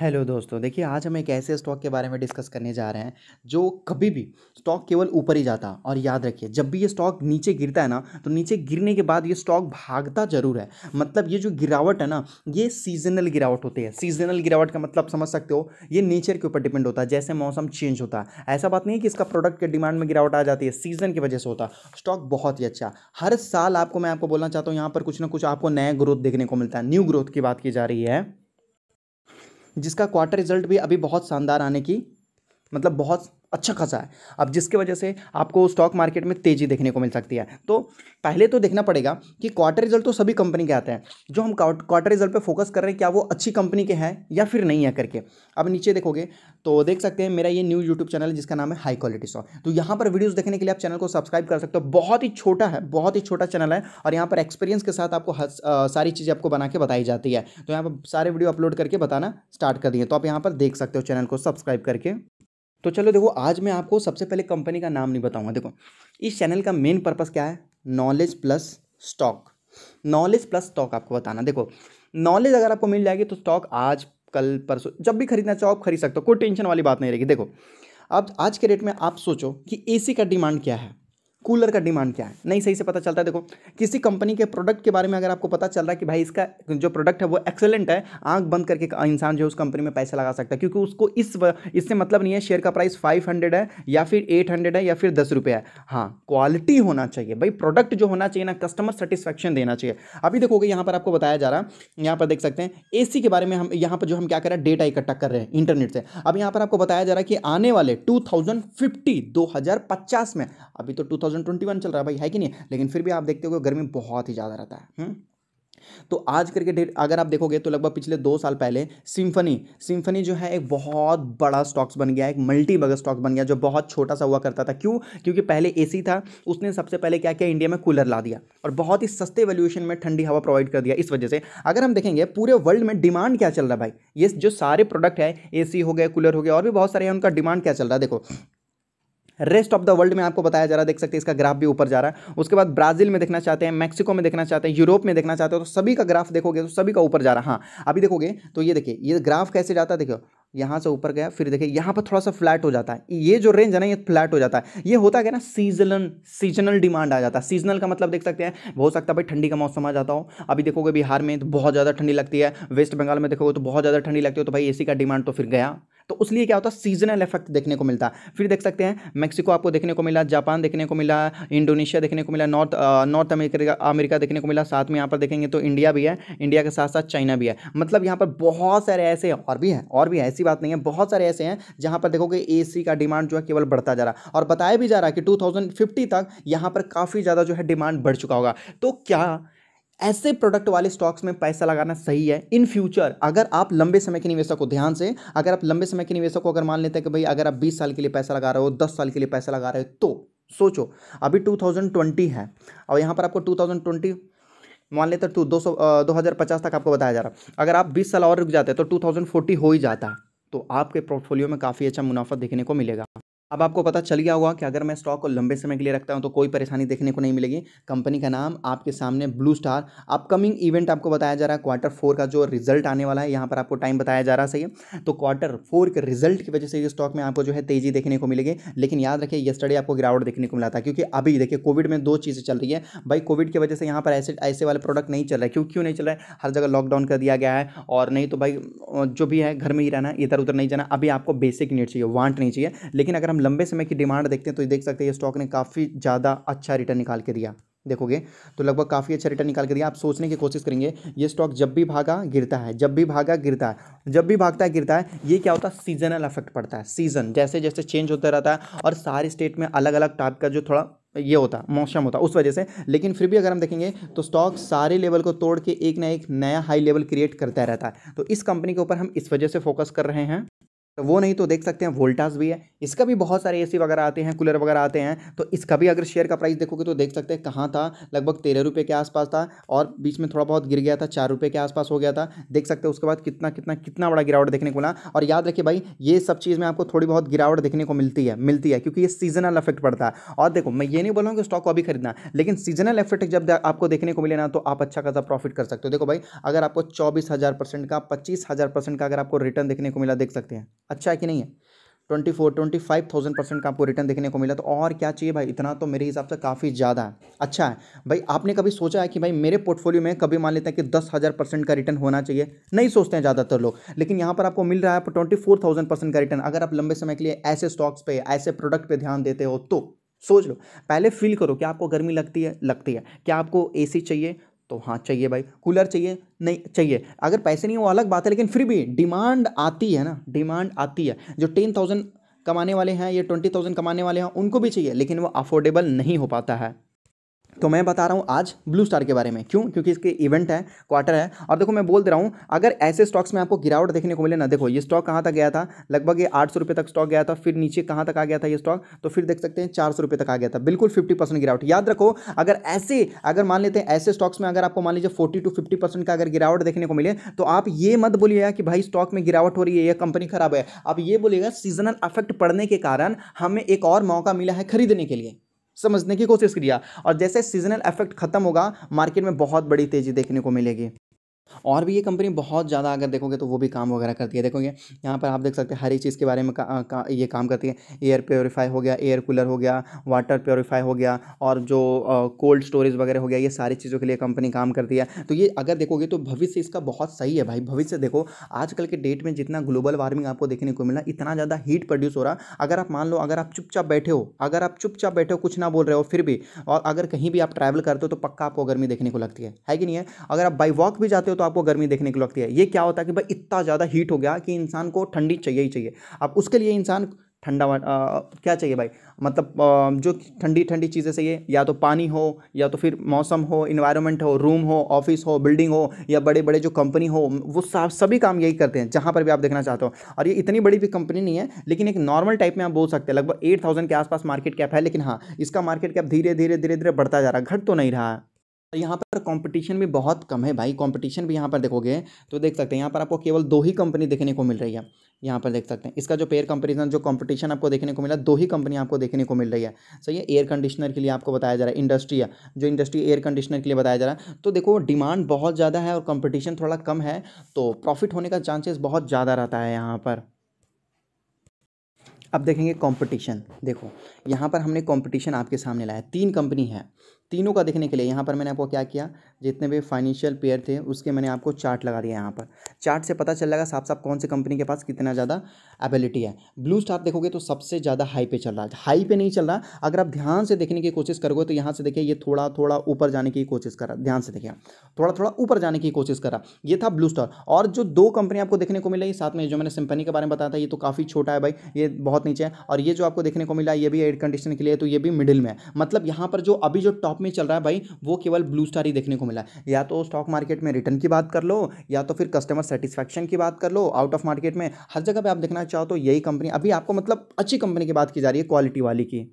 Hello दोस्तों देखिए आज हम एक ऐसे स्टॉक के बारे में डिस्कस करने जा रहे हैं जो कभी भी स्टॉक केवल ऊपर ही जाता और याद रखिए जब भी ये स्टॉक नीचे गिरता है ना तो नीचे गिरने के बाद ये स्टॉक भागता जरूर है मतलब ये जो गिरावट है ना ये सीजनल गिरावट होती है सीजनल गिरावट का मतलब समझ सकते हो ये नेचर के ऊपर डिपेंड होता है जैसे मौसम चेंज होता है ऐसा बात नहीं है कि इसका प्रोडक्ट के डिमांड में गिरावट आ जाती है सीजन की वजह से होता है स्टॉक बहुत ही अच्छा हर साल आपको मैं आपको बोलना चाहता हूँ यहाँ पर कुछ ना कुछ आपको नया ग्रोथ देखने को मिलता है न्यू ग्रोथ की बात की जा रही है जिसका क्वार्टर रिजल्ट भी अभी बहुत शानदार आने की मतलब बहुत अच्छा खासा है अब जिसके वजह से आपको स्टॉक मार्केट में तेज़ी देखने को मिल सकती है तो पहले तो देखना पड़ेगा कि क्वार्टर रिजल्ट तो सभी कंपनी के आते हैं जो हम क्वार्टर रिजल्ट पे फोकस कर रहे हैं क्या वो अच्छी कंपनी के हैं या फिर नहीं है करके अब नीचे देखोगे तो देख सकते हैं मेरा ये न्यू यूट्यूब चैनल है जिसका नाम है हाई क्वालिटी स्टॉक तो यहाँ पर वीडियोज़ देखने के लिए आप चैनल को सब्सक्राइब कर सकते हो बहुत ही छोटा है बहुत ही छोटा चैनल है और यहाँ पर एक्सपीरियंस के साथ आपको हर, सारी चीज़ें आपको बना के बताई जाती है तो यहाँ पर सारे वीडियो अपलोड करके बताना स्टार्ट कर दिए तो आप यहाँ पर देख सकते हो चैनल को सब्सक्राइब करके तो चलो देखो आज मैं आपको सबसे पहले कंपनी का नाम नहीं बताऊंगा देखो इस चैनल का मेन पर्पज़ क्या है knowledge plus stock knowledge plus stock आपको बताना देखो नॉलेज अगर आपको मिल जाएगी तो स्टॉक आज कल परसों जब भी खरीदना चाहो आप खरीद सकते हो कोई टेंशन वाली बात नहीं रहेगी देखो अब आज के रेट में आप सोचो कि एसी का डिमांड क्या है कूलर का डिमांड क्या है नहीं सही से पता चलता है देखो किसी कंपनी के प्रोडक्ट के बारे में अगर आपको पता चल रहा है कि भाई इसका जो प्रोडक्ट है वो एक्सेलेंट है आंख बंद करके इंसान जो है उस कंपनी में पैसा लगा सकता है क्योंकि उसको इस इससे मतलब नहीं है शेयर का प्राइस फाइव हंड्रेड है या फिर एट हंड्रेड है या फिर दस रुपये है हाँ क्वालिटी होना चाहिए भाई प्रोडक्ट जो होना चाहिए ना कस्टमर सेटिस्फेक्शन देना चाहिए अभी देखोगे यहाँ पर आपको बताया जा रहा है यहाँ पर देख सकते हैं ए के बारे में हम यहाँ पर जो हम क्या कर रहे हैं डेटा इकट्ठा कर रहे हैं इंटरनेट से अब यहाँ पर आपको बताया जा रहा है कि आने वाले टू थाउजेंड फिफ्टी दो हजार पचास में अभी तो टू 2021 चल रहा है भाई है कि नहीं लेकिन फिर भी आप देखते हो गर्मी बहुत ही ज़्यादा रहता है हुँ? हम्म? तो आज करके डेट अगर आप देखोगे तो लगभग पिछले दो साल पहले सिम्फनी सिम्फनी जो है एक बहुत बड़ा स्टॉक्स बन गया एक मल्टी बगर स्टॉक्स बन गया जो बहुत छोटा सा हुआ करता था क्यों क्योंकि पहले एसी था उसने सबसे पहले क्या किया इंडिया में कूलर ला दिया और बहुत ही सस्ते वैल्यूएशन में ठंडी हवा प्रोवाइड कर दिया इस वजह से अगर हम देखेंगे पूरे वर्ल्ड में डिमांड क्या चल रहा है भाई ये जो सारे प्रोडक्ट है ए हो गए कूलर हो गए और भी बहुत सारे हैं उनका डिमांड क्या चल रहा है देखो रेस्ट ऑफ द वर्ल्ड में आपको बताया जा रहा है देख सकते हैं इसका ग्राफ भी ऊपर जा रहा है उसके बाद ब्राजील में देखना चाहते हैं मैक्सिको में देखना चाहते हैं यूरोप में देखना चाहते हो तो सभी का ग्राफ देखोगे तो सभी का ऊपर जा रहा है हाँ अभी देखोगे तो ये देखिए ये ग्राफ कैसे जाता है देखो यहाँ से ऊपर गया फिर देखिए यहाँ पर थोड़ा सा फ्लैट हो जाता है ये जो रेंज है ना ये फ्लैट हो जाता है ये होता है ना सीजनल सीजनल डिमांड आ जाता है सीजनल का मतलब देख सकते हैं हो सकता है भाई ठंडी का मौसम आ जाता हो अभी देखोगे बिहार में तो बहुत ज़्यादा ठंडी लगती है वेस्ट बंगाल में देखोगे तो बहुत ज़्यादा ठंडी लगती है तो भाई ए का डिमांड तो फिर गया तो उसलिए क्या होता है सीजनल इफेक्ट देखने को मिलता फिर देख सकते हैं मैक्सिको आपको देखने को मिला जापान देखने को मिला इंडोनेशिया देखने को मिला नॉर्थ नॉर्थ अमेरिका अमेरिका देखने को मिला साथ में यहाँ पर देखेंगे तो इंडिया भी है इंडिया के साथ साथ चाइना भी है मतलब यहाँ पर बहुत सारे ऐसे और भी हैं और भी है ऐसी बात नहीं है बहुत सारे ऐसे हैं जहाँ पर देखोगे ए का डिमांड जो है केवल बढ़ता जा रहा और बताया भी जा रहा है कि टू तक यहाँ पर काफ़ी ज़्यादा जो है डिमांड बढ़ चुका होगा तो क्या ऐसे प्रोडक्ट वाले स्टॉक्स में पैसा लगाना सही है इन फ्यूचर अगर आप लंबे समय के निवेशक को ध्यान से अगर आप लंबे समय के निवेशक को अगर मान लेते हैं कि भाई अगर आप 20 साल के लिए पैसा लगा रहे हो 10 साल के लिए पैसा लगा रहे हो तो सोचो अभी 2020 है और यहाँ पर आपको 2020 मान लेते टू दो सौ दो हज़ार पचास तक आपको बताया जा रहा है अगर आप बीस साल और रुक जाते तो टू थाउजेंड फोर्टी हो ही जाता है तो आपके पोर्टफोलियो में काफ़ी अच्छा मुनाफा देखने को मिलेगा अब आपको पता चल गया होगा कि अगर मैं स्टॉक को लंबे समय के लिए रखता हूं तो कोई परेशानी देखने को नहीं मिलेगी कंपनी का नाम आपके सामने ब्लू स्टार अपकमिंग इवेंट आपको बताया जा रहा है क्वार्टर फोर का जो रिजल्ट आने वाला है यहाँ पर आपको टाइम बताया जा रहा है सही है तो क्वार्टर फोर के रिजल्ट की वजह से ये स्टॉक में आपको जो है तेजी देखने को मिलेगी लेकिन याद रखिए यस्टडे आपको गिरावट देखने को मिला था क्योंकि अभी देखिए कोविड में दो चीज़ें चल रही है भाई कोविड की वजह से यहाँ पर ऐसे ऐसे वाले प्रोडक्ट नहीं चल रहे क्यों क्यों नहीं चल रहा है हर जगह लॉकडाउन कर दिया गया है और नहीं तो भाई जो भी है घर में ही रहना इधर उधर नहीं जाना अभी आपको बेसिक नीड चाहिए वांट नहीं चाहिए लेकिन अगर हम लंबे समय की डिमांड देखते हैं तो देख सकते हैं ये स्टॉक ने काफ़ी ज़्यादा अच्छा रिटर्न निकाल के दिया देखोगे तो लगभग काफ़ी अच्छा रिटर्न निकाल के दिया आप सोचने की कोशिश करेंगे ये स्टॉक जब भी भागा गिरता है जब भी भागा गिरता है जब भी भागता है गिरता है ये क्या होता है सीजनल इफेक्ट पड़ता है सीजन जैसे जैसे चेंज होता रहता है और सारे स्टेट में अलग अलग टाइप का जो थोड़ा ये होता मौसम होता उस वजह से लेकिन फिर भी अगर हम देखेंगे तो स्टॉक सारे लेवल को तोड़ के एक ना एक नया हाई लेवल क्रिएट करता रहता है तो इस कंपनी के ऊपर हम इस वजह से फोकस कर रहे हैं तो वो नहीं तो देख सकते हैं वोल्टास भी है इसका भी बहुत सारे एसी वगैरह आते हैं कूलर वगैरह आते हैं तो इसका भी अगर शेयर का प्राइस देखोगे तो देख सकते हैं कहाँ था लगभग तेरह रुपये के आसपास था और बीच में थोड़ा बहुत गिर गया था चार रुपये के आसपास हो गया था देख सकते हैं उसके बाद कितना कितना कितना बड़ा गिरावट देखने को मिला और याद रखिए भाई ये सब चीज़ में आपको थोड़ी बहुत गिरावट देखने को मिलती है मिलती है क्योंकि ये सीजनल इफेक्ट पड़ता है और देखो मैं ये नहीं बोला हूँ कि स्टॉक को अभी खरीदना लेकिन सीजनल इफेक्ट जब आपको देखने को मिले ना तो आप अच्छा खासा प्रॉफिट कर सकते हो देखो भाई अगर आपको चौबीस का पच्चीस का अगर आपको रिटर्न देखने को मिला देख सकते हैं अच्छा है कि नहीं है twenty four twenty five thousand percent का आपको रिटर्न देखने को मिला तो और क्या चाहिए भाई इतना तो मेरे हिसाब से काफ़ी ज़्यादा है अच्छा है भाई आपने कभी सोचा है कि भाई मेरे पोर्टफोलियो में कभी मान लेते हैं कि दस हज़ार परसेंट का रिटर्न होना चाहिए नहीं सोचते हैं ज़्यादातर लोग लेकिन यहाँ पर आपको मिल रहा है ट्वेंटी फोर थाउजेंड परसेंट का रिटर्न अगर आप लंबे समय के लिए ऐसे स्टॉक्स पे ऐसे प्रोडक्ट पे ध्यान देते हो तो सोच लो पहले फील करो क्या आपको गर्मी लगती है लगती है क्या आपको एसी चाहिए तो हाँ चाहिए भाई कूलर चाहिए नहीं चाहिए अगर पैसे नहीं वो अलग बात है लेकिन फिर भी डिमांड आती है ना डिमांड आती है जो टेन थाउजेंड कमाने वाले हैं या ट्वेंटी थाउजेंड कमाने वाले हैं उनको भी चाहिए लेकिन वो अफोर्डेबल नहीं हो पाता है तो मैं बता रहा हूँ आज ब्लू स्टार के बारे में क्यों क्योंकि इसके इवेंट है क्वार्टर है और देखो मैं बोल दे रहा हूँ अगर ऐसे स्टॉक्स में आपको गिरावट देखने को मिले ना देखो ये स्टॉक कहाँ तक गया था लगभग ये आठ सौ रुपये तक स्टॉक गया था फिर नीचे कहाँ तक आ गया था ये स्टॉक तो फिर देख सकते हैं चार सौ रुपये तक आ गया था बिल्कुल फिफ्टी परसेंट गिरावट याद रखो अगर ऐसे अगर मान लेते हैं ऐसे स्टॉक्स में अगर आपको मान लीजिए फोर्टी टू फिफ्टी परसेंट का अगर गिरावट देखने को मिले तो आप ये मत बोलिएगा कि भाई स्टॉक में गिरावट हो रही है यह कंपनी खराब है आप ये बोलिएगा सीजनल अफेक्ट पड़ने के कारण हमें एक और मौका मिला है खरीदने के लिए समझने की कोशिश किया और जैसे सीजनल इफेक्ट खत्म होगा मार्केट में बहुत बड़ी तेज़ी देखने को मिलेगी और भी ये कंपनी बहुत ज़्यादा अगर देखोगे तो वो भी काम वगैरह करती है देखोगे यहाँ पर आप देख सकते हैं हर एक चीज़ के बारे में का, का, ये काम करती है एयर प्योरीफाई हो गया एयर कूलर हो गया वाटर प्योरीफाई हो गया और जो कोल्ड स्टोरेज वगैरह हो गया ये सारी चीज़ों के लिए कंपनी काम करती है तो ये अगर देखोगे तो भविष्य इसका बहुत सही है भाई भविष्य देखो आजकल के डेट में जितना ग्लोबल वार्मिंग आपको देखने को मिला इतना ज़्यादा हीट प्रोड्यूस हो रहा अगर आप मान लो अगर आप चुपचाप बैठे हो अगर आप चुपचाप बैठे हो कुछ ना बोल रहे हो फिर भी और अगर कहीं भी आप ट्रैवल करते हो तो पक्का आपको गर्मी देखने को लगती है है कि नहीं है अगर आप बाई वॉक भी जाते हो हो तो आपको गर्मी देखने को लगती है ये क्या होता है कि भाई इतना ज़्यादा हीट हो गया कि इंसान को ठंडी चाहिए ही चाहिए अब उसके लिए इंसान ठंडा क्या चाहिए भाई मतलब आ, जो ठंडी ठंडी चीज़ें चाहिए या तो पानी हो या तो फिर मौसम हो इन्वायरमेंट हो रूम हो ऑफिस हो बिल्डिंग हो या बड़े बड़े जो कंपनी हो वो सब सभी काम यही करते हैं जहाँ पर भी आप देखना चाहते हो और ये इतनी बड़ी भी कंपनी नहीं है लेकिन एक नॉर्मल टाइप में आप बोल सकते हैं लगभग एट थाउजेंड के आसपास मार्केट कैप है लेकिन हाँ इसका मार्केट कैप धीरे धीरे धीरे धीरे बढ़ता जा रहा है घट तो नहीं रहा है यहाँ पर कंपटीशन भी बहुत कम है भाई कंपटीशन भी यहाँ पर देखोगे तो देख सकते हैं यहाँ पर आपको केवल दो ही कंपनी देखने को मिल रही है यहाँ पर देख सकते हैं इसका जो पेयर कंपटीशन जो कंपटीशन आपको देखने को मिला दो ही कंपनी आपको देखने को मिल रही है सही है एयर कंडीशनर के लिए आपको बताया जा रहा है इंडस्ट्री है जो इंडस्ट्री एयर कंडीशनर के लिए बताया जा रहा है तो देखो डिमांड बहुत ज़्यादा है और कॉम्पिटिशन थोड़ा कम है तो प्रॉफिट होने का चांसेस बहुत ज़्यादा रहता है यहाँ पर अब देखेंगे कंपटीशन देखो यहाँ पर हमने कंपटीशन आपके सामने लाया तीन कंपनी है तीनों का देखने के लिए यहाँ पर मैंने आपको क्या किया जितने भी फाइनेंशियल पेयर थे उसके मैंने आपको चार्ट लगा दिया यहाँ पर चार्ट से पता चल जाएगा साफ साफ कौन से कंपनी के पास कितना ज़्यादा एबिलिटी है ब्लू स्टार देखोगे तो सबसे ज़्यादा हाई पे चल रहा है हाई पे नहीं चल रहा अगर आप ध्यान से देखने की कोशिश करोगे तो यहाँ से देखिए ये थोड़ा थोड़ा ऊपर जाने की कोशिश कर रहा ध्यान से देखिए थोड़ा थोड़ा ऊपर जाने की कोशिश कर रहा ये था ब्लू स्टार और जो दो कंपनी आपको देखने को मिला ये साथ में जो मैंने सिंपनी के बारे में बताया था ये तो काफ़ी छोटा है भाई ये बहुत नीचे है और ये जो आपको देखने को मिला ये भी एयर कंडीशन के लिए तो ये भी मिडिल में है मतलब यहाँ पर जो अभी जो टॉप टॉप में चल रहा है भाई वो केवल ब्लू स्टार ही देखने को मिला है या तो स्टॉक मार्केट में रिटर्न की बात कर लो या तो फिर कस्टमर सेटिस्फैक्शन की बात कर लो आउट ऑफ मार्केट में हर जगह पर आप देखना चाहो तो यही कंपनी अभी आपको मतलब अच्छी कंपनी की बात की जा रही है क्वालिटी वाली की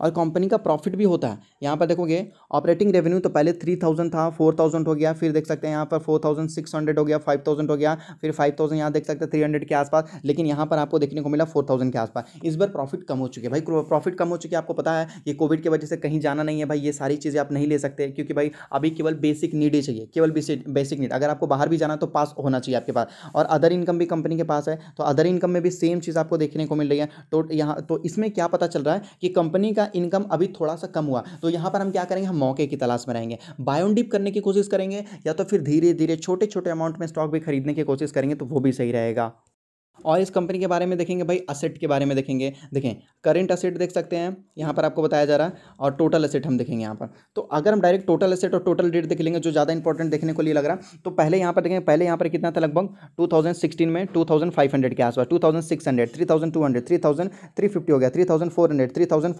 और कंपनी का प्रॉफिट भी होता है यहाँ पर देखोगे ऑपरेटिंग रेवेन्यू तो पहले थ्री थाउजेंड था फोर थाउजेंड हो गया फिर देख सकते हैं यहाँ पर फोर थाउजेंड सिक्स हंड्रेड हो गया फाइव थाउजेंड हो गया फिर फाइव थाउजेंड यहाँ देख सकते हैं थ्री हंड्रेड के आसपास लेकिन यहाँ पर आपको देखने को मिला फोर थाउजेंड के आसपास इस बार प्रॉफिट कम हो चुके भाई प्रॉफिट कम हो चुके आपको पता है ये कोविड की वजह से कहीं जाना नहीं है भाई ये सारी चीज़ें आप नहीं ले सकते क्योंकि भाई अभी केवल बेसिक नीड ही चाहिए केवल बेसिक नीड अगर आपको बाहर भी जाना तो पास होना चाहिए आपके पास और अदर इनकम भी कंपनी के पास है तो अदर इनकम में भी सेम चीज़ आपको देखने को मिल रही है तो यहाँ तो इसमें क्या पता चल रहा है कि कंपनी कंपनी का इनकम अभी थोड़ा सा कम हुआ तो यहाँ पर हम क्या करेंगे हम मौके की तलाश में रहेंगे बायोडिप करने की कोशिश करेंगे या तो फिर धीरे धीरे छोटे छोटे अमाउंट में स्टॉक भी खरीदने की कोशिश करेंगे तो वो भी सही रहेगा और इस कंपनी के बारे में देखेंगे भाई असेट के बारे में देखेंगे देखें करेंट असेट देख सकते हैं यहाँ पर आपको बताया जा रहा है और टोटल असेट हम देखेंगे यहाँ पर तो अगर हम डायरेक्ट टोटल असेट और टोटल डेट देख लेंगे जो ज़्यादा इंपॉर्टेंट देखने को लिए लग रहा तो पहले यहाँ पर देखेंगे पहले यहाँ पर कितना था लगभग टू में टू के आसपास टू थाउजेंड सिक्स हो गया थ्री थाउजेंड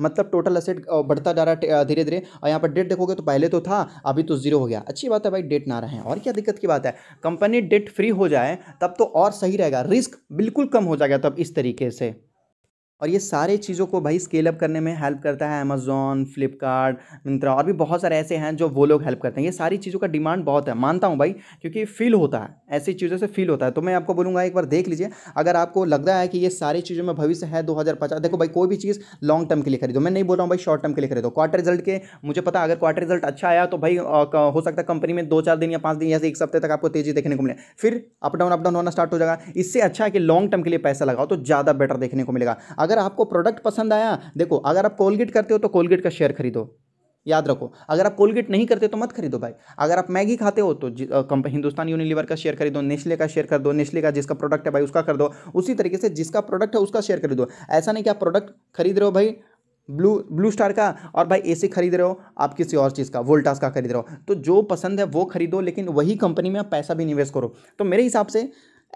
मतलब टोटल असेट बढ़ता जा रहा है धीरे धीरे और यहाँ पर डेट देखोगे तो पहले तो था अभी तो जीरो हो गया अच्छी बात है भाई डेट ना रहे और क्या दिक्कत की बात है कंपनी डेट फ्री हो जाए तब तो और सही रहेगा रिस्क बिल्कुल कम हो जाएगा तब इस तरीके से और ये सारे चीज़ों को भाई स्केल अप करने में हेल्प करता है अमेजोन फ्लिपकार्ट मिंत्रा और भी बहुत सारे ऐसे हैं जो वो लोग हेल्प करते हैं ये सारी चीज़ों का डिमांड बहुत है मानता हूँ भाई क्योंकि फील होता है ऐसी चीज़ों से फील होता है तो मैं आपको बोलूँगा एक बार देख लीजिए अगर आपको लग रहा है कि ये सारी चीज़ों में भविष्य है दो देखो भाई कोई भी चीज़ लॉन्ग टर्म के लिए खरीदो मैं नहीं बोल रहा हूँ भाई शॉर्ट टर्म के लिए खरीदो क्वार्टर रिजल्ट के मुझे पता अगर क्वार्टर रिजल्ट अच्छा आया तो भाई हो सकता है कंपनी में दो चार दिन या पाँच दिन या एक हफ्ते तक आपको तेजी देखने को मिले फिर अप डाउन अप डाउन होना स्टार्ट हो जाएगा इससे अच्छा है कि लॉन्ग टर्म के लिए पैसा लगाओ तो ज़्यादा बेटर देखने को मिलेगा अगर अगर आपको प्रोडक्ट पसंद आया देखो अगर आप कोलगेट करते हो तो कोलगेट का शेयर खरीदो याद रखो अगर आप कोलगेट नहीं करते तो मत खरीदो भाई अगर आप मैगी खाते हो तो हिंदुस्तान यूनिलीवर का शेयर खरीदो नेस्ले का शेयर कर दो नेस्ले का जिसका प्रोडक्ट है भाई उसका कर दो उसी तरीके से जिसका प्रोडक्ट है उसका शेयर खरीदो ऐसा नहीं कि आप प्रोडक्ट खरीद रहे हो भाई ब्लू ब्लू स्टार का और भाई एसी खरीद रहे हो आप किसी और चीज़ का वोल्टास का खरीद रहे हो तो जो पसंद है वो खरीदो लेकिन वही कंपनी में आप पैसा भी निवेश करो तो मेरे हिसाब से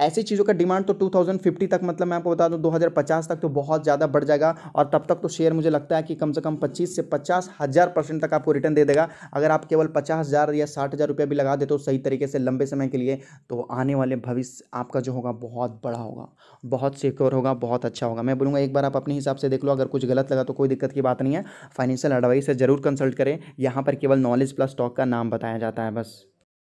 ऐसी चीज़ों का डिमांड तो 2050 तक मतलब मैं आपको बता दूं 2050 तक तो बहुत ज़्यादा बढ़ जाएगा और तब तक तो शेयर मुझे लगता है कि कम से कम 25 से पचास हज़ार परसेंट तक आपको रिटर्न दे देगा अगर आप केवल पचास हज़ार या साठ हज़ार रुपये भी लगा देते हो सही तरीके से लंबे समय के लिए तो आने वाले भविष्य आपका जो होगा बहुत बड़ा होगा बहुत सिक्योर होगा बहुत अच्छा होगा मैं बोलूँगा एक बार आप अपने हिसाब से देख लो अगर कुछ गलत लगा तो कोई दिक्कत की बात नहीं है फाइनेंशियल एडवाइस है ज़रूर कंसल्ट करें यहाँ पर केवल नॉलेज प्लस स्टॉक का नाम बताया जाता है बस